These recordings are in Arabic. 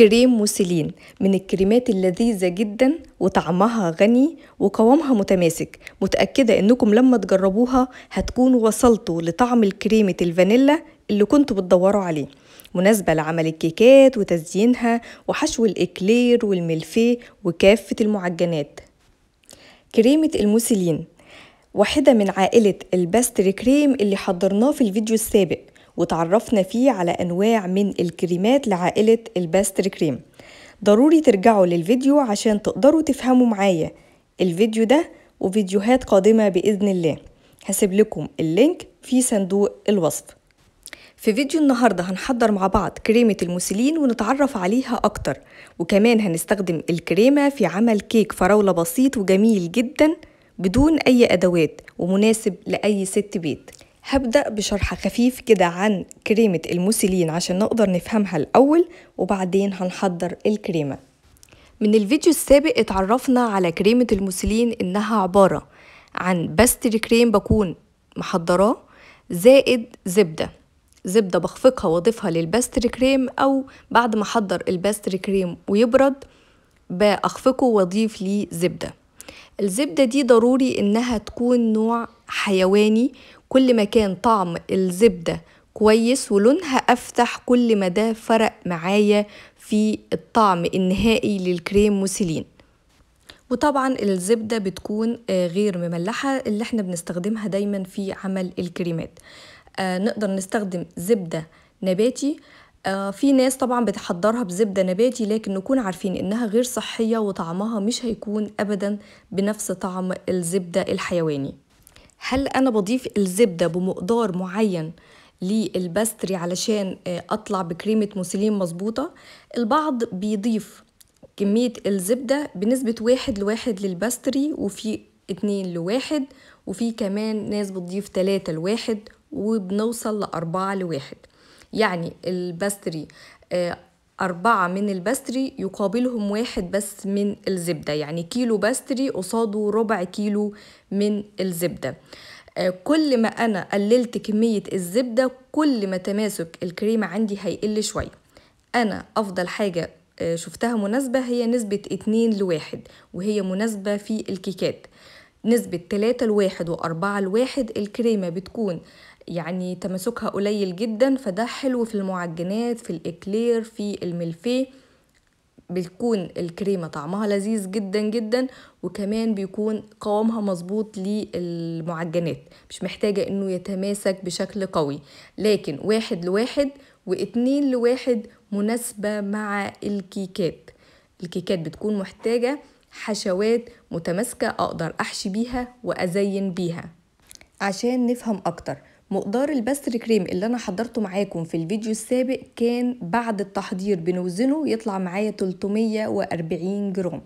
كريم موسيلين من الكريمات اللذيذة جدا وطعمها غني وقوامها متماسك متأكدة انكم لما تجربوها هتكونوا وصلتوا لطعم الكريمة الفانيلا اللي كنتوا بتدوروا عليه مناسبة لعمل الكيكات وتزيينها وحشو الإكلير والملفيه وكافة المعجنات كريمة الموسيلين واحدة من عائلة الباستري كريم اللي حضرناه في الفيديو السابق وتعرفنا فيه على أنواع من الكريمات لعائلة الباستر كريم ضروري ترجعوا للفيديو عشان تقدروا تفهموا معايا الفيديو ده وفيديوهات قادمة بإذن الله هسيب لكم اللينك في صندوق الوصف في فيديو النهاردة هنحضر مع بعض كريمة الموسيلين ونتعرف عليها أكتر وكمان هنستخدم الكريمة في عمل كيك فراولة بسيط وجميل جدا بدون أي أدوات ومناسب لأي ست بيت هبدأ بشرح خفيف كده عن كريمة الموسيلين عشان نقدر نفهمها الأول وبعدين هنحضر الكريمة من الفيديو السابق اتعرفنا على كريمة الموسيلين إنها عبارة عن بستر كريم بكون محضراه زائد زبدة زبدة بخفقها واضيفها للبستر كريم أو بعد ما أحضر البستر كريم ويبرد بأخفقه واضيف ليه زبدة الزبدة دي ضروري إنها تكون نوع حيواني كل ما كان طعم الزبدة كويس ولونها أفتح كل ما ده فرق معايا في الطعم النهائي للكريم موسيلين وطبعا الزبدة بتكون آه، غير مملحة اللي احنا بنستخدمها دايما في عمل الكريمات آه، نقدر نستخدم زبدة نباتي آه، في ناس طبعا بتحضرها بزبدة نباتي لكن نكون عارفين انها غير صحية وطعمها مش هيكون ابدا بنفس طعم الزبدة الحيواني هل انا بضيف الزبده بمقدار معين للباستري علشان آه، اطلع بكريمه موسيلين مظبوطه البعض بيضيف كميه الزبده بنسبه واحد لواحد للباستري وفي اتنين لواحد وفي كمان ناس بتضيف تلاتة لواحد وبنوصل لأربعة لواحد يعني الباستري آه، أربعة من البستري يقابلهم واحد بس من الزبدة يعني كيلو بستري قصاده ربع كيلو من الزبدة آه، كل ما أنا قللت كمية الزبدة كل ما تماسك الكريمة عندي هيقل شوية أنا أفضل حاجة آه، شفتها مناسبة هي نسبة اتنين لواحد وهي مناسبة في الكيكات نسبة تلاتة لواحد وأربعة لواحد الكريمة بتكون يعني تماسكها قليل جدا فده حلو في المعجنات في الإكلير في الملفيه بتكون الكريمة طعمها لذيذ جدا جدا وكمان بيكون قوامها مظبوط للمعجنات مش محتاجة انه يتماسك بشكل قوي لكن واحد لواحد واتنين لواحد مناسبة مع الكيكات الكيكات بتكون محتاجة حشوات متماسكة اقدر احشي بيها وازين بيها عشان نفهم اكتر مقدار البستر كريم اللي انا حضرته معاكم في الفيديو السابق كان بعد التحضير بنوزنه يطلع معايا 340 جرام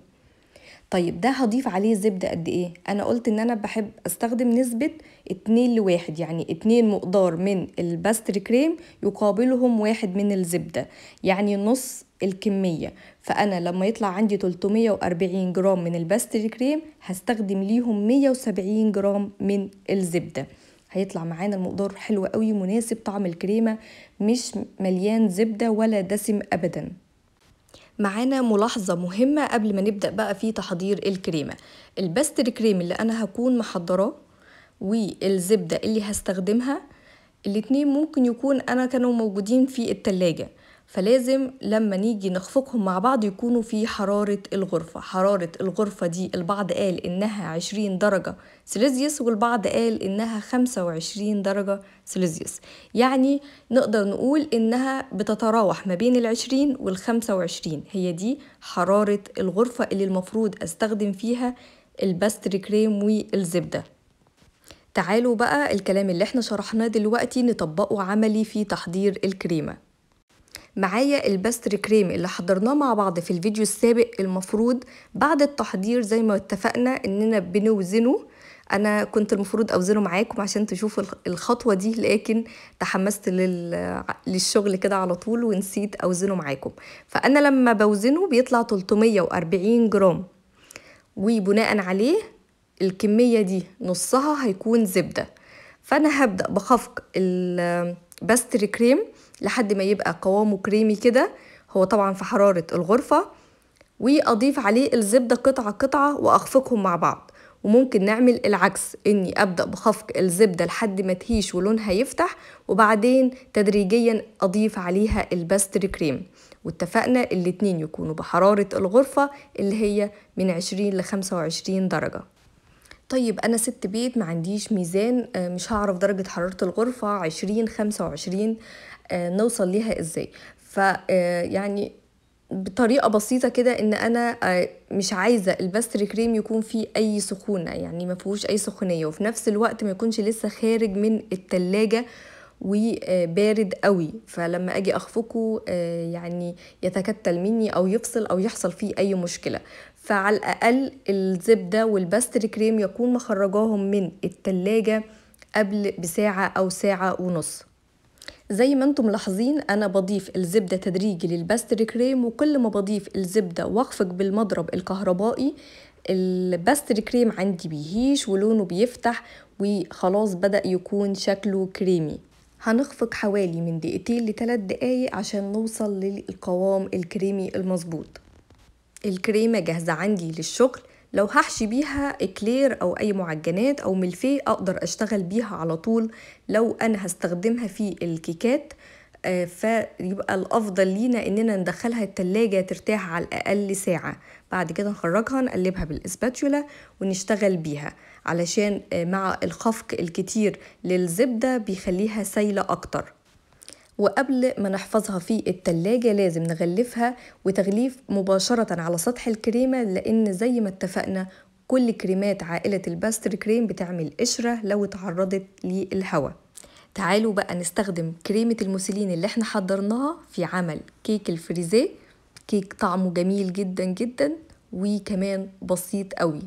طيب ده هضيف عليه زبدة قد ايه انا قلت ان انا بحب استخدم نسبة 2 لواحد يعني 2 مقدار من البستر كريم يقابلهم واحد من الزبدة يعني نص الكمية فانا لما يطلع عندي 340 جرام من البستر كريم هستخدم ليهم 170 جرام من الزبدة هيطلع معانا المقدار حلو قوي مناسب طعم الكريمه مش مليان زبده ولا دسم ابدا معانا ملاحظة مهمة قبل ما نبدأ بقى في تحضير الكريمة البستر كريم اللي أنا هكون محضراه والزبدة اللي هستخدمها الاتنين ممكن يكون أنا كانوا موجودين في التلاجة فلازم لما نيجي نخفقهم مع بعض يكونوا في حرارة الغرفة حرارة الغرفة دي البعض قال إنها 20 درجة سيليزيوس والبعض قال إنها 25 درجة سيليزيوس يعني نقدر نقول إنها بتتراوح ما بين العشرين والخمسة وعشرين هي دي حرارة الغرفة اللي المفروض أستخدم فيها الباستري كريم والزبدة تعالوا بقى الكلام اللي احنا شرحناه دلوقتي نطبقه عملي في تحضير الكريمه معايا البستر كريم اللي حضرناه مع بعض في الفيديو السابق المفروض بعد التحضير زي ما اتفقنا اننا بنوزنه انا كنت المفروض اوزنه معاكم عشان تشوفوا الخطوه دي لكن تحمست للشغل كده على طول ونسيت اوزنه معاكم فانا لما بوزنه بيطلع 340 جرام وبناء عليه الكميه دي نصها هيكون زبده فانا هبدا بخفق البستر كريم لحد ما يبقى قوامه كريمي كده هو طبعا في حرارة الغرفة وأضيف عليه الزبدة قطعة قطعة وأخفقهم مع بعض وممكن نعمل العكس اني ابدا بخفق الزبده لحد ما تهيش ولونها يفتح وبعدين تدريجيا اضيف عليها الباستري كريم واتفقنا الاتنين يكونوا بحراره الغرفه اللي هي من 20 ل 25 درجه طيب انا ست بيت ما عنديش ميزان آه، مش هعرف درجه حراره الغرفه 20 25 آه، نوصل ليها ازاي آه، يعني بطريقه بسيطه كده ان انا آه، مش عايزه الباستر كريم يكون فيه اي سخونه يعني ما فيهوش اي سخونيه وفي نفس الوقت ما يكونش لسه خارج من التلاجة وبارد قوي فلما اجي اخفقه يعني يتكتل مني او يفصل او يحصل فيه اي مشكله فعلى الاقل الزبده والباستر كريم يكون مخرجاهم من التلاجة قبل بساعه او ساعه ونص زي ما انتم ملاحظين انا بضيف الزبدة تدريجي للبستر كريم وكل ما بضيف الزبدة واخفق بالمضرب الكهربائي البستر كريم عندي بيهيش ولونه بيفتح وخلاص بدأ يكون شكله كريمي هنخفق حوالي من دقيقتين لثلاث دقايق عشان نوصل للقوام الكريمي المظبوط الكريمة جاهزة عندي للشغل لو هحشي بيها اكلير او اي معجنات او ملفي اقدر اشتغل بيها على طول لو انا هستخدمها في الكيكات آه، فيبقى الافضل لينا اننا ندخلها التلاجة ترتاح على الاقل ساعة بعد كده نخرجها نقلبها بالاسباتولا ونشتغل بيها علشان آه، مع الخفق الكتير للزبدة بيخليها سايلة اكتر وقبل ما نحفظها في التلاجة لازم نغلفها وتغليف مباشرة على سطح الكريمة لأن زي ما اتفقنا كل كريمات عائلة الباستر كريم بتعمل قشرة لو اتعرضت للهواء تعالوا بقى نستخدم كريمة الموسيلين اللي احنا حضرناها في عمل كيك الفريزيه كيك طعمه جميل جدا جدا وكمان بسيط قوي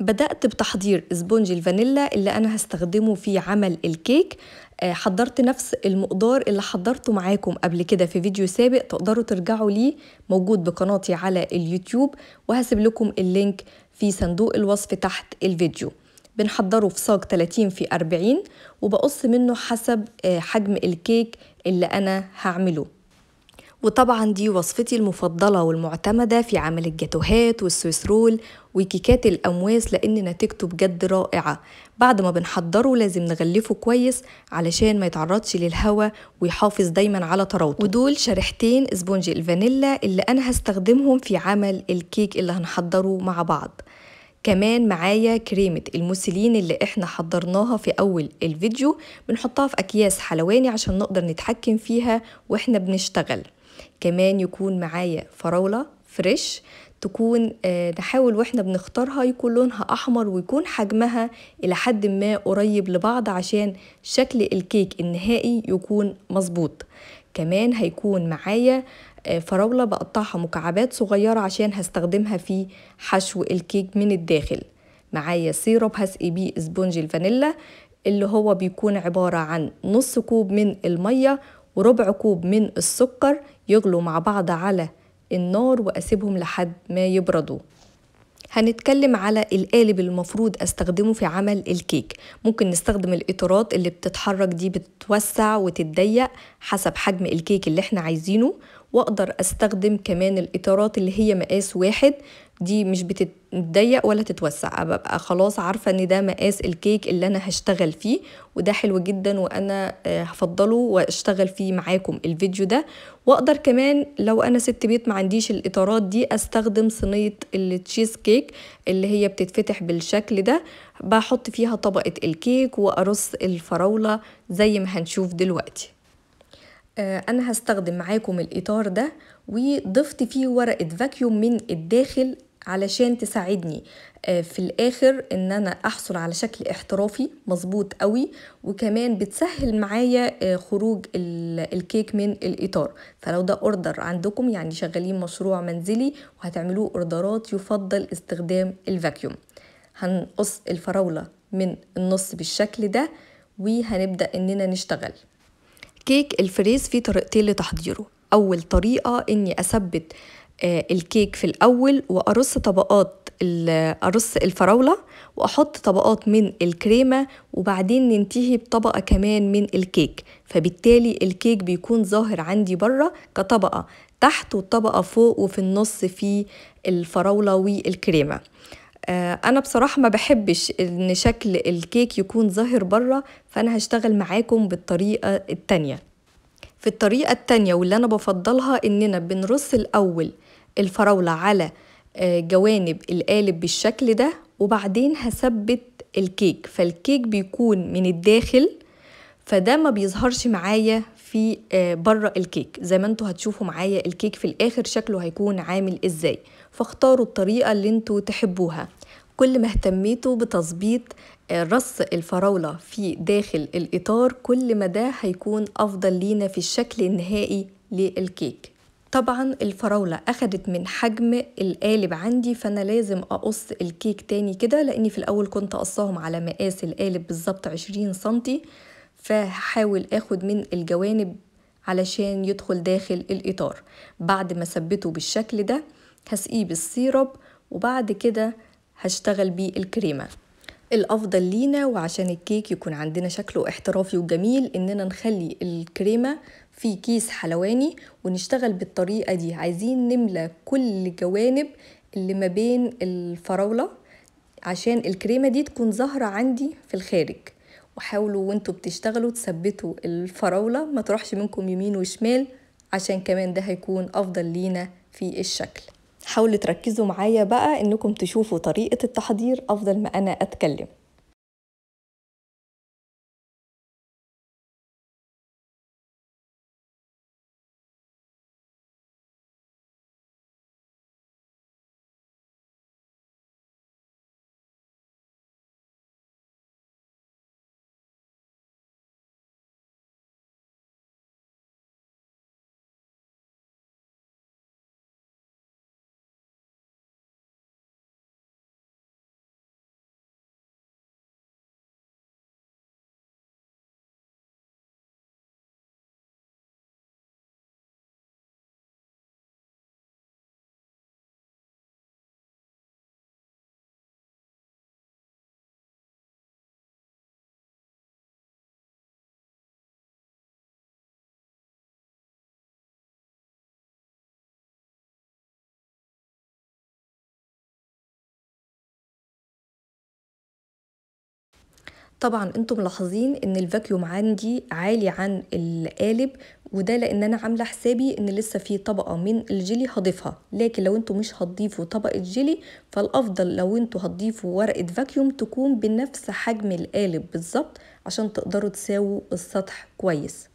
بدأت بتحضير اسبونج الفانيلا اللي أنا هستخدمه في عمل الكيك آه، حضرت نفس المقدار اللي حضرته معاكم قبل كده في فيديو سابق تقدروا ترجعوا ليه موجود بقناتي على اليوتيوب وهسيب لكم اللينك في صندوق الوصف تحت الفيديو بنحضره في صاج 30 في 40 وبقص منه حسب آه، حجم الكيك اللي انا هعمله وطبعا دي وصفتي المفضلة والمعتمدة في عمل الجاتوهات والسويسرول وكيكات الأمواس لأن نتيجته بجد رائعة بعد ما بنحضره لازم نغلفه كويس علشان ما يتعرضش للهواء ويحافظ دايما على طراوته ودول شريحتين اسبونج الفانيلا اللي أنا هستخدمهم في عمل الكيك اللي هنحضره مع بعض كمان معايا كريمة الموسيلين اللي احنا حضرناها في أول الفيديو بنحطها في أكياس حلواني عشان نقدر نتحكم فيها واحنا بنشتغل كمان يكون معايا فراولة فريش تكون آه، نحاول واحنا بنختارها يكون لونها احمر ويكون حجمها الى حد ما قريب لبعض عشان شكل الكيك النهائي يكون مظبوط كمان هيكون معايا آه، فراولة بقطعها مكعبات صغيرة عشان هستخدمها في حشو الكيك من الداخل معايا سيرب هسقي بيه اسبونج الفانيلا اللي هو بيكون عبارة عن نص كوب من المية وربع كوب من السكر يغلوا مع بعض على النار وأسيبهم لحد ما يبردوا هنتكلم على القالب المفروض استخدمه في عمل الكيك ممكن نستخدم الاطارات اللي بتتحرك دي بتتوسع وتتضيق حسب حجم الكيك اللي احنا عايزينه واقدر استخدم كمان الاطارات اللي هي مقاس واحد دي مش بتتضيق ولا تتوسع ببقى خلاص عارفة ان ده مقاس الكيك اللي انا هشتغل فيه وده حلو جدا وانا آه، هفضله واشتغل فيه معاكم الفيديو ده واقدر كمان لو انا ست بيت ما عنديش الاطارات دي استخدم صينية التشيز كيك اللي هي بتتفتح بالشكل ده بحط فيها طبقة الكيك وارص الفراولة زي ما هنشوف دلوقتي آه، انا هستخدم معاكم الاطار ده وضفت فيه ورقة فاكيوم من الداخل علشان تساعدني آه، في الاخر ان انا احصل على شكل احترافي مظبوط قوي وكمان بتسهل معايا آه، خروج الكيك من الاطار فلو ده اوردر عندكم يعني شغالين مشروع منزلي وهتعملوه اوردرات يفضل استخدام الفاكيوم هنقص الفراولة من النص بالشكل ده وهنبدأ اننا نشتغل كيك الفريز فيه طريقتين لتحضيره أول طريقة إني أثبت آه، الكيك في الأول وأرص طبقات أرص الفراولة وأحط طبقات من الكريمة وبعدين ننتهي بطبقة كمان من الكيك فبالتالي الكيك بيكون ظاهر عندي بره كطبقة تحت وطبقة فوق وفي النص في الفراولة والكريمة آه، انا بصراحه ما بحبش ان شكل الكيك يكون ظاهر بره فانا هشتغل معاكم بالطريقه التانية في الطريقه التانية واللي انا بفضلها اننا بنرص الاول الفراوله على آه، جوانب القالب بالشكل ده وبعدين هثبت الكيك فالكيك بيكون من الداخل فده ما بيظهرش معايا في آه، بره الكيك زي ما انتوا هتشوفوا معايا الكيك في الاخر شكله هيكون عامل ازاي فاختاروا الطريقه اللي انتوا تحبوها كل ما اهتميتوا بتظبيط آه، رص الفراولة في داخل الإطار كل ما ده هيكون أفضل لينا في الشكل النهائي للكيك طبعا الفراولة أخدت من حجم القالب عندي فأنا لازم أقص الكيك تاني كده لأني في الأول كنت قصاهم على مقاس القالب بالظبط عشرين سنتي فحاول أخد من الجوانب علشان يدخل داخل الإطار بعد ما ثبته بالشكل ده هسقيه بالسيرب وبعد كده هشتغل بيه الكريمة الأفضل لينا وعشان الكيك يكون عندنا شكله احترافي وجميل إننا نخلي الكريمة في كيس حلواني ونشتغل بالطريقة دي عايزين نملى كل جوانب اللي ما بين الفراولة عشان الكريمة دي تكون ظاهرة عندي في الخارج وحاولوا وانتوا بتشتغلوا تثبتوا الفراولة ما تروحش منكم يمين وشمال عشان كمان ده هيكون أفضل لينا في الشكل حاولوا تركزوا معايا بقى انكم تشوفوا طريقه التحضير افضل ما انا اتكلم طبعا انتم ملاحظين ان الفاكيوم عندي عالي عن القالب وده لان انا عامله حسابي ان لسه في طبقه من الجيلي هضيفها لكن لو انتم مش هتضيفوا طبقه جيلي فالافضل لو انتم هتضيفوا ورقه فاكيوم تكون بنفس حجم القالب بالظبط عشان تقدروا تساووا السطح كويس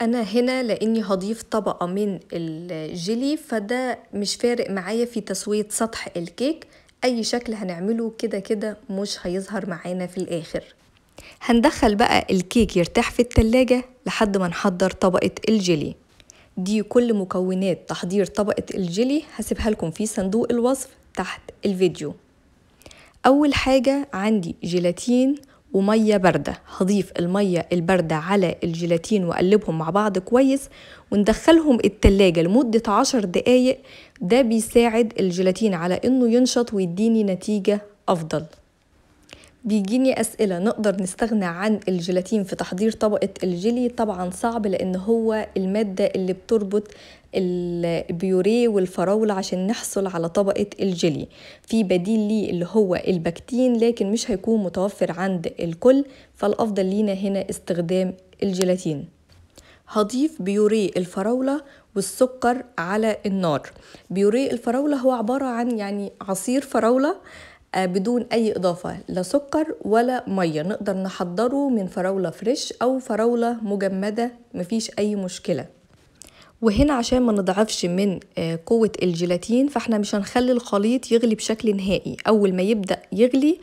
انا هنا لاني هضيف طبقه من الجيلي فده مش فارق معايا في تسويه سطح الكيك اي شكل هنعمله كده كده مش هيظهر معانا في الاخر هندخل بقى الكيك يرتاح في التلاجة لحد ما نحضر طبقة الجيلي دي كل مكونات تحضير طبقة الجيلي هسيبها لكم في صندوق الوصف تحت الفيديو أول حاجة عندي جيلاتين ومية باردة هضيف المية الباردة على الجيلاتين وأقلبهم مع بعض كويس وندخلهم التلاجة لمدة عشر دقايق ده بيساعد الجيلاتين على إنه ينشط ويديني نتيجة أفضل بيجيني أسئلة نقدر نستغنى عن الجيلاتين في تحضير طبقة الجيلي طبعا صعب لأن هو المادة اللي بتربط البيوريه والفراوله عشان نحصل على طبقه الجيلي في بديل ليه اللي هو البكتين لكن مش هيكون متوفر عند الكل فالافضل لينا هنا استخدام الجيلاتين هضيف بيوريه الفراولة والسكر على النار بيوريه الفراولة هو عبارة عن يعني عصير فراولة آه، بدون أي إضافة لا سكر ولا مية نقدر نحضره من فراولة فريش أو فراولة مجمدة مفيش أي مشكلة وهنا عشان ما نضعفش من آه، قوة الجيلاتين فاحنا مش هنخلي الخليط يغلي بشكل نهائي أول ما يبدأ يغلي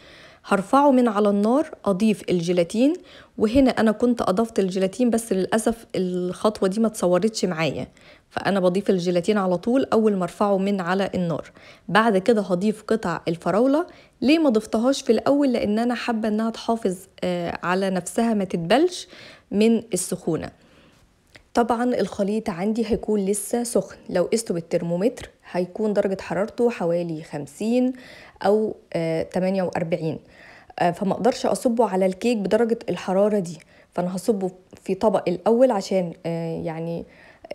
هرفعه من على النار أضيف الجيلاتين وهنا أنا كنت أضفت الجيلاتين بس للأسف الخطوة دي ما تصورتش معايا فأنا بضيف الجيلاتين على طول أول ما أرفعه من على النار بعد كده هضيف قطع الفراولة ليه ما ضفتهاش في الأول لأن أنا حابة أنها تحافظ آه، على نفسها ما تتبلش من السخونة طبعا الخليط عندي هيكون لسه سخن لو قسته بالترمومتر هيكون درجة حرارته حوالي 50 أو 48 آه، آه، فما اقدرش اصبه على الكيك بدرجة الحرارة دي فانا هصبه في طبق الاول عشان آه، يعني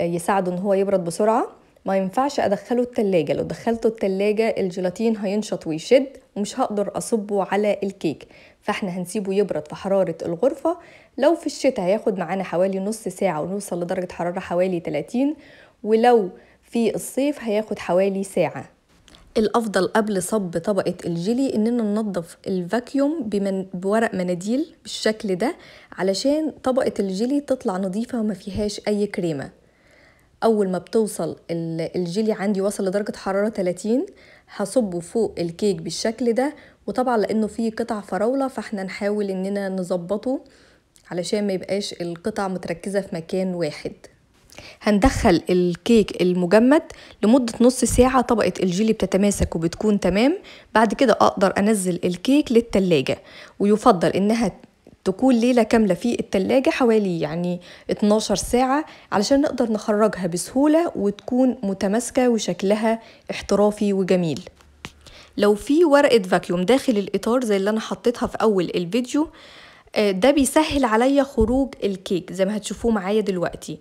يساعده ان هو يبرد بسرعة ما ينفعش ادخله التلاجة لو دخلته التلاجة الجيلاتين هينشط ويشد ومش هقدر اصبه على الكيك فاحنا هنسيبه يبرد في حرارة الغرفة لو في الشتاء هياخد معانا حوالي نص ساعة ونوصل لدرجة حرارة حوالي 30 ولو في الصيف هياخد حوالي ساعة الافضل قبل صب طبقه الجيلي اننا ننظف الفاكيوم بمن بورق مناديل بالشكل ده علشان طبقه الجيلي تطلع نظيفه وما فيهاش اي كريمه اول ما بتوصل الجيلي عندي وصل لدرجه حراره 30 هصبه فوق الكيك بالشكل ده وطبعا لانه فيه قطع فراوله فاحنا نحاول اننا نظبطه علشان ما يبقاش القطع متركزه في مكان واحد هندخل الكيك المجمد لمدة نص ساعة طبقة الجيلي بتتماسك وبتكون تمام بعد كده أقدر أنزل الكيك للتلاجة ويفضل إنها تكون ليلة كاملة في التلاجة حوالي يعني 12 ساعة علشان نقدر نخرجها بسهولة وتكون متماسكة وشكلها احترافي وجميل لو في ورقة فاكيوم داخل الإطار زي اللي أنا حطيتها في أول الفيديو آه، ده بيسهل عليا خروج الكيك زي ما هتشوفوه معايا دلوقتي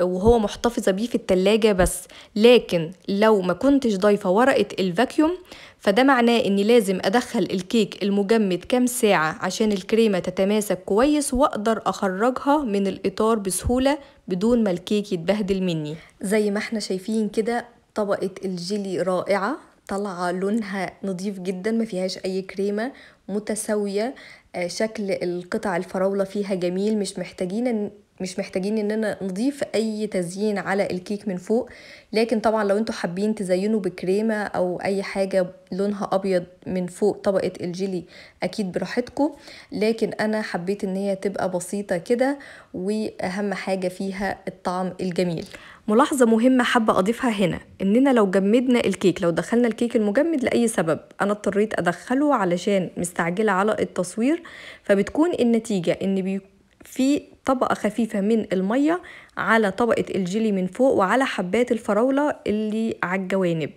آه، وهو محتفظة بيه في التلاجة بس لكن لو ما كنتش ضايفة ورقة الفاكيوم فده معناه اني لازم ادخل الكيك المجمد كام ساعة عشان الكريمة تتماسك كويس واقدر اخرجها من الاطار بسهولة بدون ما الكيك يتبهدل مني زي ما احنا شايفين كده طبقة الجيلي رائعة طالعة لونها نظيف جدا ما فيهاش اي كريمة متساويه آه، شكل القطع الفراوله فيها جميل مش محتاجين مش محتاجين اننا نضيف اي تزيين على الكيك من فوق لكن طبعا لو انتوا حابين تزينوا بكريمه او اي حاجه لونها ابيض من فوق طبقه الجيلي اكيد براحتكم لكن انا حبيت ان هي تبقى بسيطه كده واهم حاجه فيها الطعم الجميل ملاحظة مهمة حابة أضيفها هنا إننا لو جمدنا الكيك لو دخلنا الكيك المجمد لأي سبب أنا اضطريت أدخله علشان مستعجلة على التصوير فبتكون النتيجة إن بي في طبقة خفيفة من المية على طبقة الجيلي من فوق وعلى حبات الفراولة اللي على الجوانب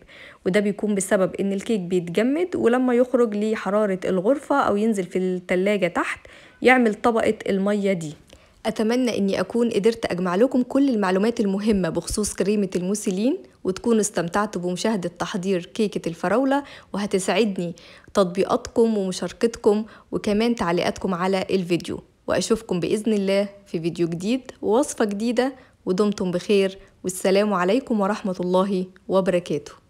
وده بيكون بسبب ان الكيك بيتجمد ولما يخرج لحرارة الغرفة او ينزل في التلاجة تحت يعمل طبقة المية دي أتمنى أني أكون قدرت أجمع لكم كل المعلومات المهمة بخصوص كريمة الموسيلين وتكونوا استمتعتوا بمشاهدة تحضير كيكة الفراولة وهتسعدني تطبيقاتكم ومشاركتكم وكمان تعليقاتكم على الفيديو وأشوفكم بإذن الله في فيديو جديد ووصفة جديدة ودمتم بخير والسلام عليكم ورحمة الله وبركاته